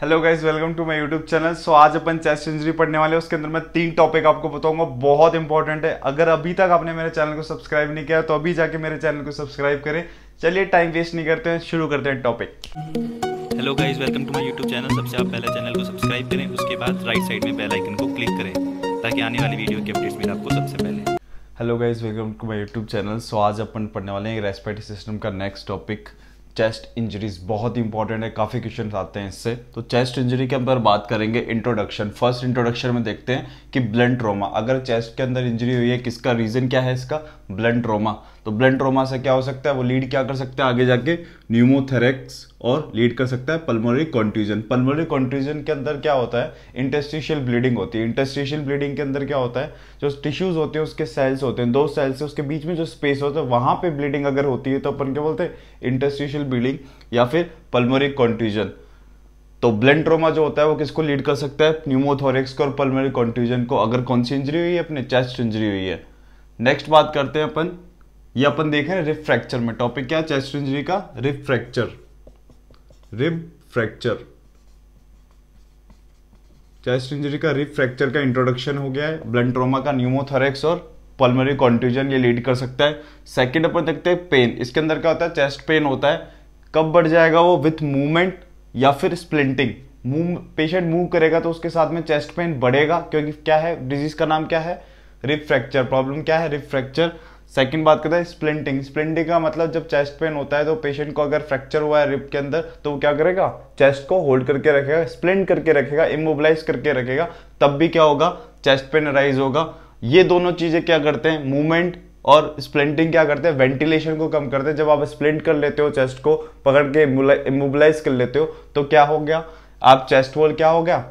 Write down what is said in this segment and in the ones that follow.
hello guys welcome to my YouTube channel so आज अपन chest injury पढ़ने वाले हैं उसके अंदर मैं तीन टॉपिक आपको बताऊंगा बहुत इंपॉर्टेंट है अगर अभी तक आपने मेरे चैनल को सब्सक्राइब नहीं किया तो अभी जाके मेरे चैनल को सब्सक्राइब करें चलिए टाइम वेस्ट नहीं करते हैं शुरू करते हैं topic hello guys welcome to my YouTube channel सबसे आप पहले चैनल को सब्सक्राइब करें उसके बाद राइट साइड में बेलाइकन को क्लिक करें ताकि आने वाली वीडियो की अपडेट्स मिले आपको सबसे पहले hello guys welcome to my YouTube channel so आज अपन पढ़ने वाले हैं रेस्पिरेटरी सिस्टम का नेक्स्ट टॉपिक चेस्ट इंजरीज बहुत ही इंपॉर्टेंट है काफ़ी क्वेश्चन आते हैं इससे तो चेस्ट इंजरी के अंदर बात करेंगे इंट्रोडक्शन फर्स्ट इंट्रोडक्शन में देखते हैं कि ब्लड ट्रोमा अगर चेस्ट के अंदर इंजरी हुई है किसका रीज़न क्या है इसका ब्लड ट्रोमा तो ब्लंट ट्रोमा से क्या हो सकता है वो लीड क्या कर सकता है आगे जाके न्यूमोथेरेक्स और लीड कर सकता है पल्मोनरी कॉन्ट्यूजन पल्मोनरी कॉन्ट्यूजन के अंदर क्या होता है इंटेस्टिशियल ब्लीडिंग होती है इंटेस्टिशियल ब्लीडिंग के अंदर क्या होता है जो टिश्यूज होते हैं उसके सेल्स होते हैं दो सेल्स से उसके बीच में जो स्पेस होता है वहां पर ब्लीडिंग अगर होती है तो अपन क्या बोलते हैं इंटेस्टिशियल ब्लीडिंग या फिर पल्मोनरी कॉन्ट्यूजन तो ब्लेंड ट्रोमा जो होता है वो किसको लीड कर सकता है न्यूमोथोरिक्स को और पल्मोनरी कॉन्ट्यूजन को अगर कौन सी इंजरी हुई है अपने चेस्ट इंजरी हुई है नेक्स्ट बात करते हैं अपन ये अपन देख रहे हैं रिप फ्रैक्चर में टॉपिक क्या चेस्ट इंजरी का rib fracture rib fracture chest injury का रिप फ्रैक्चर का इंट्रोडक्शन हो गया है ब्लड ट्रोमा का न्यूमोथोरेक्स और पल्मरी कॉन्ट्यूजन ये लीड कर सकता है सेकेंड अपन देखते हैं पेन इसके अंदर क्या होता है चेस्ट पेन होता है कब बढ़ जाएगा वो विथ मूवमेंट या फिर स्प्लिंटिंग मूव पेशेंट मूव करेगा तो उसके साथ में चेस्ट पेन बढ़ेगा क्योंकि क्या है डिजीज का नाम क्या है रिप फ्रैक्चर प्रॉब्लम क्या है रिप फ्रैक्चर सेकेंड बात करते हैं स्प्लिंटिंग स्प्लिंटिंग का मतलब जब चेस्ट पेन होता है तो पेशेंट को अगर फ्रैक्चर हुआ है रिप के अंदर तो वो क्या करेगा चेस्ट को होल्ड करके रखेगा स्प्लिंट करके रखेगा इमोबलाइज करके रखेगा तब भी क्या होगा चेस्ट पेन राइज होगा ये दोनों चीज़ें क्या करते हैं मूवमेंट और स्प्लेंटिंग क्या करते हैं वेंटिलेशन को कम करते हैं जब आप स्प्लेंट कर लेते हो चेस्ट को पकड़ के इमोबलाइज कर लेते हो तो क्या हो गया आप चेस्ट वॉल क्या हो गया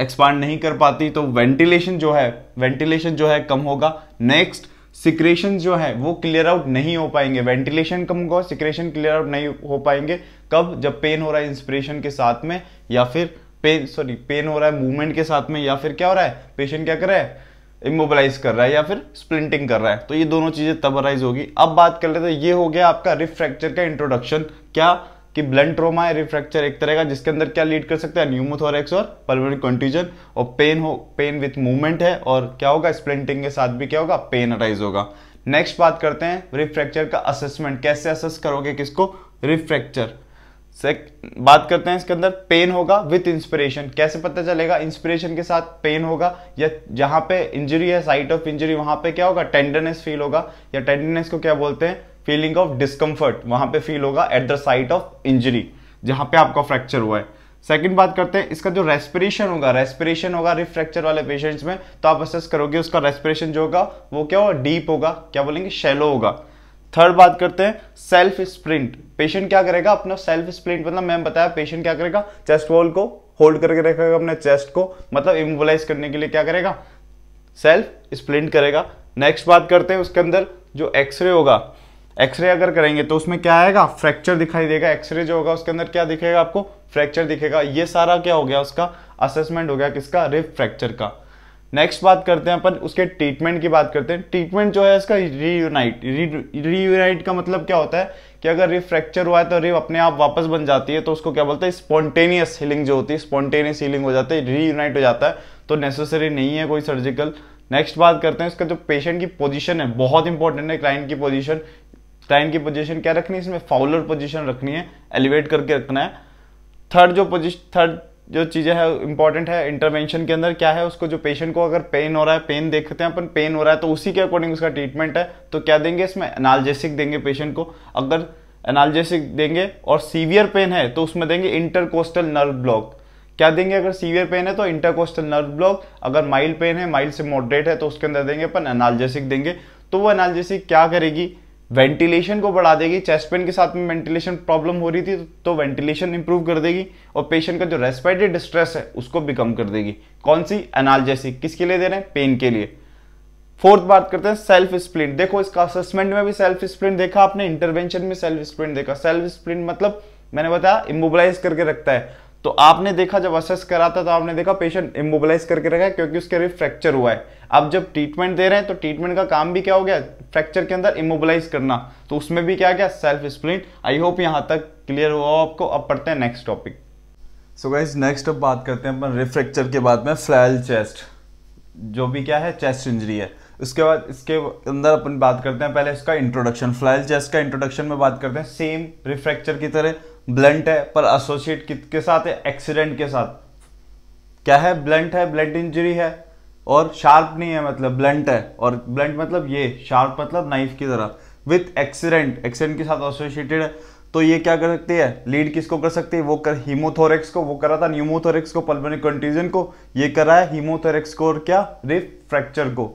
एक्सपांड नहीं कर पाती तो वेंटिलेशन जो है वेंटिलेशन जो है कम होगा नेक्स्ट सिक्रेशन जो है वो क्लियर आउट नहीं हो पाएंगे वेंटिलेशन कम होगा सिक्रेशन क्लियर आउट नहीं हो पाएंगे कब जब पेन हो रहा है इंस्पिरेशन के साथ में या फिर पेन सॉरी पेन हो रहा है मूवमेंट के साथ में या फिर क्या हो रहा है पेशेंट क्या कर रहा है इमोबलाइज कर रहा है या फिर स्प्लिंटिंग कर रहा है तो ये दोनों चीजें तबराइज होगी अब बात कर लेते हैं ये हो गया आपका रिफ्रैक्चर का इंट्रोडक्शन क्या कि ब्लंट ट्रोमा है रिफ्रैक्चर एक तरह का जिसके अंदर क्या लीड कर सकता है न्यूमोथोरेक्स और पल्मोनरी कंट्यूजन और पेन हो पेन विथ मूवमेंट है और क्या होगा स्प्लिंटिंग के साथ भी क्या होगा पेन अराइज होगा नेक्स्ट बात करते हैं रिफ्रैक्चर का असेसमेंट कैसे असेस करोगे किसको रिफ्रैक्चर बात करते हैं इसके अंदर पेन होगा विथ इंस्पिरेशन कैसे पता चलेगा इंस्पिरेशन के साथ पेन होगा या जहां पे इंजरी है साइट ऑफ इंजरी वहां पे क्या होगा टेंडरनेस फील होगा या टेंडरनेस को क्या बोलते हैं फीलिंग ऑफ डिस्कम्फर्ट वहां पे फील होगा at the site of injury जहां पे आपका फ्रैक्चर हुआ है सेकंड बात करते हैं इसका जो रेस्पिरेशन होगा रेस्पिरेशन होगा रिफ्रैक्चर वाले पेशेंट्स में तो आप असेस करोगे उसका रेस्पिरेशन जो होगा वो क्या होगा डीप होगा क्या बोलेंगे शेलो होगा थर्ड बात करते हैं सेल्फ स्प्रिंट पेशेंट क्या करेगा अपना सेल्फ स्प्रिंट मतलब मैम बताया पेशेंट क्या करेगा चेस्ट वॉल को होल्ड करके रखेगा अपने चेस्ट को मतलब इमोबलाइज करने के लिए क्या करेगा सेल्फ स्प्लिंट करेगा नेक्स्ट बात करते हैं उसके अंदर जो एक्सरे होगा एक्सरे अगर करेंगे तो उसमें क्या आएगा फ्रैक्चर दिखाई देगा एक्सरे जो होगा उसके अंदर क्या दिखेगा आपको फ्रैक्चर दिखेगा ये सारा क्या हो गया उसका असेसमेंट हो गया किसका रिप फ्रैक्चर का नेक्स्ट बात करते हैं अपन उसके ट्रीटमेंट की बात करते हैं ट्रीटमेंट जो है इसका रीयूनाइट रीयूनाइट का मतलब क्या होता है कि अगर रिप फ्रैक्चर हुआ है तो रिप अपने आप वापस बन जाती है तो उसको क्या बोलते हैं स्पॉन्टेनियस हीलिंग जो होती है स्पॉन्टेनियस हीलिंग हो जाती है रीयूनाइट हो जाता है तो नेसेसरी नहीं है कोई सर्जिकल नेक्स्ट बात करते हैं इसका जो पेशेंट की पोजीशन है बहुत इंपॉर्टेंट है क्लाइंट की पोजीशन स्टाइन की पोजीशन क्या रखनी है इसमें फाउलर पोजीशन रखनी है एलिवेट करके रखना है थर्ड जो पोजिशन थर्ड जो चीज़ें है इंपॉर्टेंट है इंटरवेंशन के अंदर क्या है उसको जो पेशेंट को अगर पेन हो रहा है पेन देखते हैं अपन पेन हो रहा है तो उसी के अकॉर्डिंग उसका ट्रीटमेंट है तो क्या देंगे इसमें एनाल्जेसिक देंगे पेशेंट को अगर एनाल्जेसिक देंगे और सीवियर पेन है तो उसमें देंगे इंटरकोस्टल नर्व ब्लॉक क्या देंगे अगर सीवियर पेन है तो इंटरकोस्टल नर्व ब्लॉक अगर माइल्ड पेन है माइल्ड से मॉडरेट है तो उसके अंदर देंगे अपन एनाल्जेसिक देंगे तो वो एनाल्जेसिक क्या करेगी वेंटिलेशन को बढ़ा देगी चेस्ट पेन के साथ में वेंटिलेशन प्रॉब्लम हो रही थी तो वेंटिलेशन इंप्रूव कर देगी और पेशेंट का जो रेस्पिरेटरी डिस्ट्रेस है उसको भी कम कर देगी कौन सी एनालजेसिक किसके लिए दे रहे हैं पेन के लिए फोर्थ बात करते हैं सेल्फ स्प्लिंट देखो इसका असेसमेंट में भी सेल्फ स्प्लिंट देखा आपने इंटरवेंशन में सेल्फ स्प्लिंट देखा सेल्फ स्प्लिंट मतलब मैंने बताया इमोबिलाइज करके रखता है तो आपने देखा जब असेस करा था तो आपने देखा पेशेंट इमोबिलाइज करके रखा है क्योंकि उसके रिफ्रैक्चर हुआ है अब जब ट्रीटमेंट दे रहे हैं तो ट्रीटमेंट का काम भी क्या हो गया फ्रैक्चर के अंदर इमोबलाइज करना तो उसमें भी क्या गया सेल्फ स्प्लिन आई होप यहाँ तक क्लियर हुआ आपको अब पढ़ते हैं next topic so guys next अब बात करते हैं अपन रिफ्रैक्चर के बाद में फ्लैल चेस्ट जो भी क्या है चेस्ट इंजरी है उसके बाद इसके अंदर अपन बात करते हैं पहले इसका इंट्रोडक्शन फ्लैल चेस्ट का इंट्रोडक्शन में बात करते हैं सेम रिफ्रैक्चर की तरह ब्लंट है पर एसोसिएट किसके साथ है एक्सीडेंट के साथ क्या है ब्लंट है ब्लड इंजरी है और शार्प नहीं है मतलब ब्लंट है और ब्लंट मतलब ये शार्प मतलब नाइफ की तरह विथ एक्सीडेंट एक्सीडेंट के साथ एसोसिएटेड है तो ये क्या कर सकती है लीड किसको कर सकती है वो कर हीमोथोरेक्स को वो करा था न्यूमोथोरेक्स को पल्मोनरी कंट्यूजन को ये करा है हीमोथोरेक्स को और क्या रिफ फ्रैक्चर को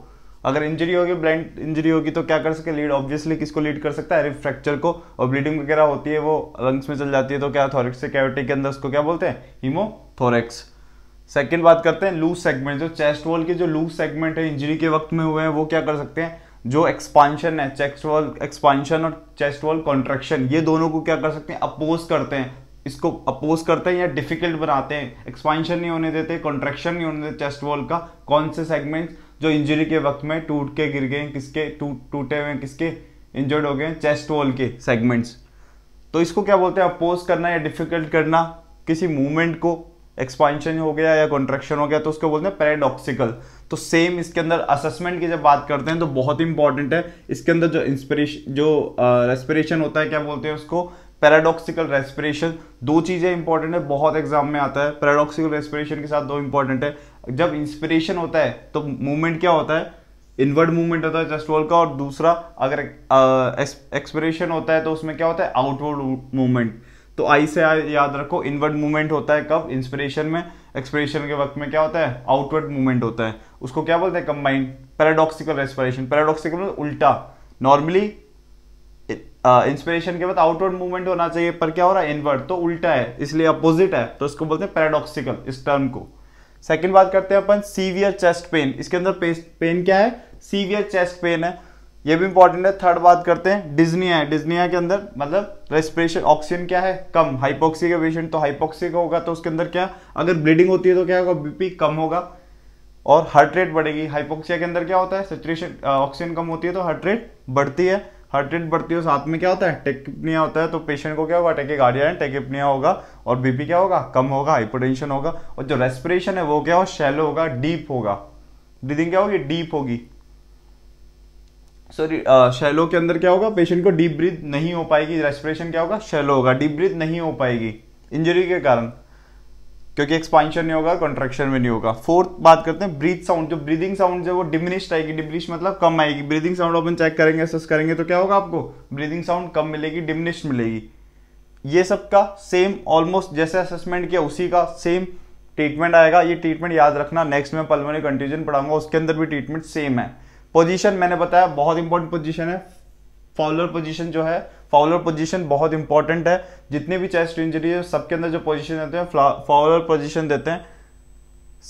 अगर इंजरी होगी ब्लेंड इंजरी होगी तो क्या कर सके लीड ऑब्वियसली किसको लीड कर सकता है रिफ फ्रैक्चर को और ब्लीडिंग वगैरह होती है वो लंग्स में चल जाती है तो क्या थोरिक्स से कैविटी के अंदर उसको क्या बोलते हैं हीमोथोरेक्स सेकेंड बात करते हैं लूज सेगमेंट जो चेस्ट वॉल के जो लूज सेगमेंट है इंजरी के वक्त में हुए हैं वो क्या कर सकते हैं जो एक्सपांशन है चेस्ट वॉल एक्सपांशन और चेस्ट वॉल कॉन्ट्रेक्शन ये दोनों को क्या कर सकते हैं अपोज करते हैं इसको अपोज करते हैं या डिफिकल्ट बनाते हैं एक्सपांशन नहीं होने देते कॉन्ट्रेक्शन नहीं होने देते चेस्ट वॉल का कौन से सेगमेंट जो इंजरी के वक्त में टूट के गिर गए किसके टूट टूटे हुए किसके इंजर्ड हो गए चेस्ट वॉल के सेगमेंट्स तो इसको क्या बोलते हैं अपोज करना या डिफिकल्ट करना किसी मूवमेंट को एक्सपांशन हो गया या कॉन्ट्रेक्शन हो गया तो उसको बोलते हैं पैराडॉक्सिकल तो सेम इसके अंदर असेसमेंट की जब बात करते हैं तो बहुत इंपॉर्टेंट है इसके अंदर जो इंस्पिरेशन जो रेस्पिरेशन होता है क्या बोलते हैं उसको पैराडॉक्सिकल रेस्पिरेशन दो चीज़ें इंपॉर्टेंट है बहुत एग्जाम में आता है पैराडॉक्सिकल रेस्पिरेशन के साथ दो इंपॉर्टेंट है जब इंस्पिरेशन होता है तो मूवमेंट क्या होता है इनवर्ड मूवमेंट होता है चेस्ट वॉल का और दूसरा अगर एक्सपिरेशन होता है तो उसमें क्या होता है आउटवर्ड मूवमेंट तो आई से आई याद रखो इनवर्ड मूवमेंट होता है कब इंस्पिरेशन में एक्सप्रेशन के वक्त में क्या होता है आउटवर्ड मूवमेंट होता है उसको क्या बोलते हैं कंबाइंड पैराडॉक्सिकल रेस्पिरेशन पैराडॉक्सिकल उल्टा नॉर्मली इंस्पिरेशन के बाद आउटवर्ड मूवमेंट होना चाहिए पर क्या हो रहा है इनवर्ड तो उल्टा है इसलिए अपोजिट है तो इसको बोलते हैं पैराडॉक्सिकल इस टर्म को सेकेंड बात करते हैं अपन सीवियर चेस्ट पेन इसके अंदर पेन क्या है सीवियर चेस्ट पेन है ये भी इंपॉर्टेंट है थर्ड बात करते हैं डिजनिया है डिजनिया के अंदर मतलब रेस्पिरेशन ऑक्सीजन क्या है कम हाइपोक्सी का पेशेंट तो हाइपोक्सी का होगा तो उसके अंदर क्या अगर ब्लीडिंग होती है तो क्या होगा बीपी कम होगा और हार्ट रेट बढ़ेगी हाइपोक्सिया के अंदर क्या होता है सेचुरेशन ऑक्सीजन कम होती है तो हार्ट रेट बढ़ती है हार्ट रेट बढ़ती है तो साथ में क्या होता है टेकिपनिया होता है तो पेशेंट को क्या होगा टेके गार्डिया टेकिपनिया होगा और बीपी क्या होगा कम होगा हाइपोटेंशन होगा और जो रेस्पिरेशन है वो क्या हो शैलो होगा डीप होगा ब्रीदिंग क्या होगी डीप होगी सॉरी uh, शैलो के अंदर क्या होगा पेशेंट को डीप ब्रीथ नहीं हो पाएगी रेस्पिरेशन क्या होगा शैलो होगा डीप ब्रीथ नहीं हो पाएगी इंजरी के कारण क्योंकि एक्सपांशन नहीं होगा कॉन्ट्रेक्शन में नहीं होगा फोर्थ बात करते हैं ब्रीथ साउंड जो ब्रीदिंग साउंड जो वो डिमिनिश आएगी डिमिनिश मतलब कम आएगी ब्रीदिंग साउंड अपन चेक करेंगे असेस करेंगे तो क्या होगा आपको ब्रीदिंग साउंड कम मिलेगी डिमिनिश मिलेगी ये सब का सेम ऑलमोस्ट जैसे असेसमेंट किया उसी का सेम ट्रीटमेंट आएगा ये ट्रीटमेंट याद रखना नेक्स्ट में पलमोनी कंट्यूजन पढ़ाऊंगा उसके अंदर भी ट्रीटमेंट सेम है पोजीशन मैंने बताया बहुत इंपॉर्टेंट पोजीशन है फॉलोअर पोजीशन जो है फॉलोअर पोजीशन बहुत इंपॉर्टेंट है जितने भी चेस्ट इंजरी है सबके अंदर जो पोजीशन देते हैं फॉलोअर पोजीशन देते हैं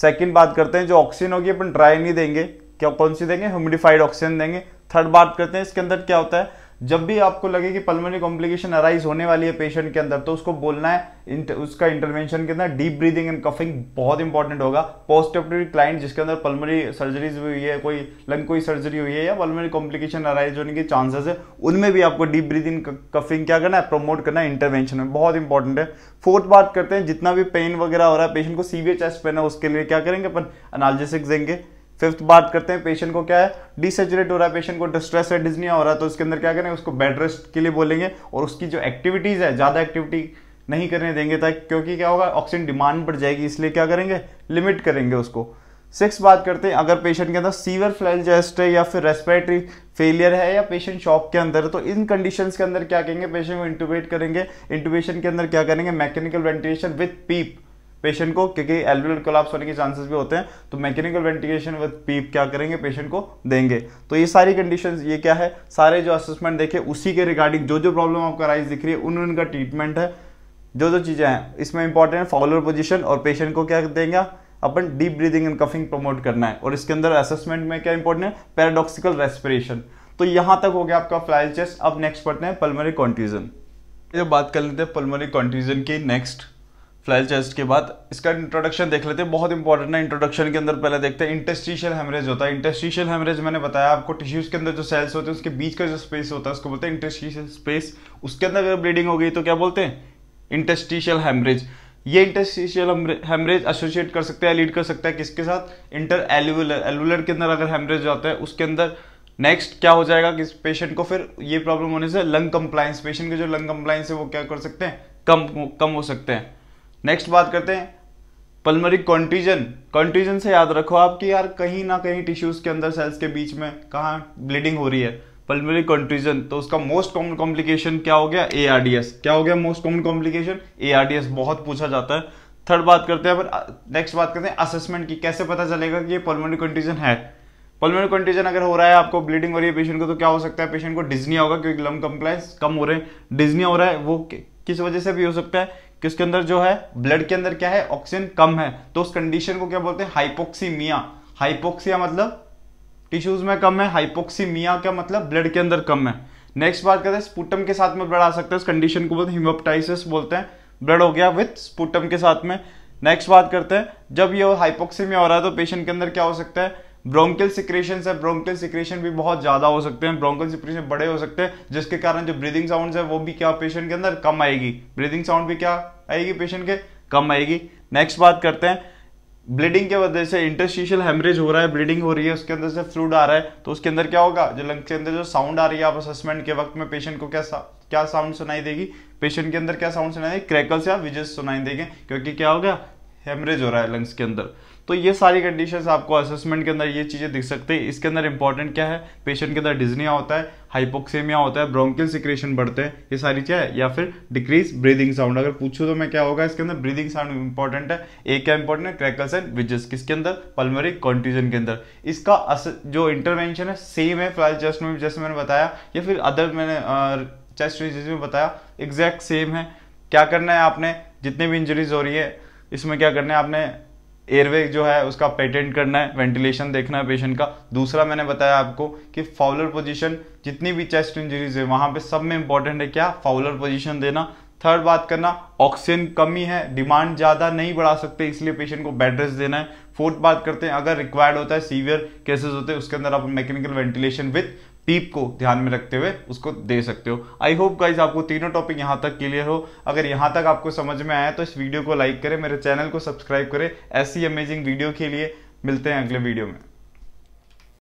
सेकंड बात करते हैं जो ऑक्सीजन होगी अपन ड्राई नहीं देंगे क्या कौन सी देंगे ह्यूमिडिफाइड ऑक्सीजन देंगे थर्ड बात करते हैं इसके अंदर क्या होता है जब भी आपको लगे कि पल्मोनरी कॉम्प्लिकेशन अराइज होने वाली है पेशेंट के अंदर तो उसको बोलना है उसका इंटरवेंशन के अंदर डीप ब्रीदिंग एंड कफिंग बहुत इंपॉर्टेंट होगा पोस्ट ऑपरेटिव क्लाइंट जिसके अंदर पल्मोनरी सर्जरीज हुई है कोई लंग कोई सर्जरी हुई है या पल्मोनरी कॉम्प्लिकेशन अराइज होने के चांसेस है उनमें भी आपको डीप ब्रीदिंग कफिंग क्या करना है प्रमोट करना है इंटरवेंशन में बहुत इंपॉर्टेंट है फोर्थ बात करते हैं जितना भी पेन वगैरह हो रहा है पेशेंट को सीवियर चेस्ट पेन है उसके लिए क्या करेंगे अपन अनालिसिक्स देंगे फिफ्थ बात करते हैं पेशेंट को क्या है डिसचुरेट हो रहा है पेशेंट को डिस्ट्रेस है डिजनिया हो रहा है तो उसके अंदर क्या करें उसको बेड रेस्ट के लिए बोलेंगे और उसकी जो एक्टिविटीज़ है ज़्यादा एक्टिविटी नहीं करने देंगे ताकि क्योंकि क्या होगा ऑक्सीजन डिमांड बढ़ जाएगी इसलिए क्या करेंगे लिमिट करेंगे उसको सिक्स बात करते हैं अगर पेशेंट के अंदर सीवर फ्लैलजेस्ट है या फिर रेस्पिरेटरी फेलियर है या पेशेंट शॉक के अंदर है तो इन कंडीशंस के अंदर क्या कहेंगे पेशेंट को इंटूबेट करेंगे इंटूबेशन के अंदर क्या करेंगे mechanical ventilation with PEEP patient को क्योंकि एल्वियल कोलाप्स होने के चांसेस भी होते हैं तो मैकेनिकल वेंटिलेशन विद पीप क्या करेंगे पेशेंट को देंगे तो ये सारी कंडीशन ये क्या है सारे जो असेसमेंट देखे उसी के रिगार्डिंग जो जो प्रॉब्लम आपको राइज दिख रही है उन उनका ट्रीटमेंट है जो जो चीज़ें हैं इसमें इंपॉर्टेंट है फॉलोअर पोजिशन और पेशेंट को क्या देंगे अपन deep breathing and coughing promote करना है और इसके अंदर असेसमेंट में क्या इंपॉर्टेंट है पैराडॉक्सिकल रेस्पिरेशन तो यहाँ तक हो गया आपका फ्लाइल चेस्ट अब नेक्स्ट पढ़ते हैं पल्मोनरी कॉन्ट्यूजन जब बात कर लेते हैं पल्मोनरी कॉन्ट्यूजन की नेक्स्ट फ्लाइल चेस्ट के बाद इसका इंट्रोडक्शन देख लेते हैं बहुत इंपॉर्टेंट है इंट्रोडक्शन के अंदर पहले देखते हैं इंटेस्टिशियल हेमरेज होता है इंटेस्टिशियल हेमरेज मैंने बताया आपको टिश्यूज के अंदर जो सेल्स होते हैं उसके बीच का जो स्पेस होता है उसको बोलते हैं इंटेस्टिशियल स्पेस उसके अंदर अगर ब्लीडिंग हो गई तो क्या बोलते हैं इंटेस्टिशियल हेमरेज ये इंटेस्टिशियल हेमरेज एसोसिएट कर सकते हैं लीड कर सकता है किसके साथ इंटर एलुलर एलुलर के अंदर अगर हेमरेज आता है उसके अंदर नेक्स्ट क्या हो जाएगा कि पेशेंट को फिर ये प्रॉब्लम होने से लंग कंप्लायंस पेशेंट के जो लंग कंप्लायंस है वो क्या कर सकते हैं कम कम हो सकते हैं नेक्स्ट बात करते हैं पल्मरिक कॉन्टीजन कॉन्टीजन से याद रखो आपकी यार कहीं ना कहीं टिश्यूज के अंदर सेल्स के बीच में कहाँ ब्लीडिंग हो रही है पलमरी कॉन्टीजन तो उसका मोस्ट कॉमन कॉम्प्लिकेशन क्या हो गया ए क्या हो गया मोस्ट कॉमन कॉम्प्लिकेशन ए बहुत पूछा जाता है थर्ड बात करते हैं पर नेक्स्ट बात करते हैं असेसमेंट की कैसे पता चलेगा कि ये पल्मोनरी कॉन्टीजन है पलमरी कॉन्टीजन अगर हो रहा है आपको ब्लीडिंग हो रही है पेशेंट को तो क्या हो सकता है पेशेंट को डिजनिया होगा क्योंकि लम कम्प्लाइंस कम हो रहे हैं डिजनिया हो रहा है वो किस वजह से भी हो सकता है किसके अंदर जो है ब्लड के अंदर क्या है ऑक्सीजन कम है तो उस कंडीशन को क्या बोलते हैं हाइपोक्सीमिया हाइपोक्सिया मतलब टिश्यूज में कम है हाइपोक्सीमिया का मतलब ब्लड के अंदर कम है नेक्स्ट बात करते हैं स्पूटम के साथ में ब्लड आ सकता है उस कंडीशन को बोलते हैं हिमोपटाइसिस बोलते हैं ब्लड हो गया विथ स्पूटम के साथ में नेक्स्ट बात करते हैं जब ये हाइपोक्सीमिया हो रहा है तो पेशेंट के अंदर क्या हो सकता है ब्रोंकिल सिक्रेशन है ब्रोंकिल सिक्रेशन भी बहुत ज़्यादा हो सकते हैं ब्रोंकिल सिक्रेशन बड़े हो सकते हैं जिसके कारण जो ब्रीदिंग साउंड है वो भी क्या पेशेंट के अंदर कम आएगी ब्रीदिंग साउंड भी क्या आएगी पेशेंट के कम आएगी नेक्स्ट बात करते हैं ब्लीडिंग के वजह से इंटरस्टिशियल हेमरेज हो रहा है ब्लीडिंग हो रही है उसके अंदर से फ्लूड आ रहा है तो उसके अंदर क्या होगा जो लंग के अंदर जो साउंड आ रही है आप असेसमेंट के वक्त में पेशेंट को क्या क्या साउंड सुनाई देगी पेशेंट के अंदर क्या साउंड सुनाई देगी क्रैकल्स या विजेस सुनाई देंगे क्योंकि क्या होगा हेमरेज हो रहा है लंग्स के अंदर तो ये सारी कंडीशन आपको असेसमेंट के अंदर ये चीज़ें दिख सकते हैं इसके अंदर इंपॉर्टेंट क्या है पेशेंट के अंदर डिजनिया होता है हाइपोक्सेमिया होता है ब्रोंकियल सिक्रेशन बढ़ते हैं ये सारी चीज़ें या फिर डिक्रीज ब्रीदिंग साउंड अगर पूछो तो मैं क्या होगा इसके अंदर ब्रीदिंग साउंड इंपॉर्टेंट है एक क्या इंपॉर्टेंट है क्रैकल्स एंड विजेस किसके अंदर पल्मरी कॉन्ट्यूजन के अंदर इसका अस, जो इंटरवेंशन है सेम है फ्लाइल चेस्ट में जैसे मैंने बताया या फिर अदर मैंने चेस्ट रिजेस में बताया एग्जैक्ट सेम है क्या करना है आपने जितने भी इंजरीज हो रही है इसमें क्या करना है आपने एयरवे जो है उसका पेटेंट करना है वेंटिलेशन देखना है पेशेंट का दूसरा मैंने बताया आपको कि फाउलर पोजीशन जितनी भी चेस्ट इंजरीज है वहाँ पे सब में इंपॉर्टेंट है क्या फाउलर पोजीशन देना थर्ड बात करना ऑक्सीजन कमी है डिमांड ज़्यादा नहीं बढ़ा सकते इसलिए पेशेंट को बेड रेस्ट देना है फोर्थ बात करते हैं अगर रिक्वायर्ड होता है सीवियर केसेस होते हैं उसके अंदर आप मैकेनिकल वेंटिलेशन विथ टीप को ध्यान में रखते हुए उसको दे सकते हो आई होप गाइज आपको तीनों टॉपिक यहाँ तक क्लियर हो अगर यहाँ तक आपको समझ में आया तो इस वीडियो को लाइक करें मेरे चैनल को सब्सक्राइब करें ऐसी अमेजिंग वीडियो के लिए मिलते हैं अगले वीडियो में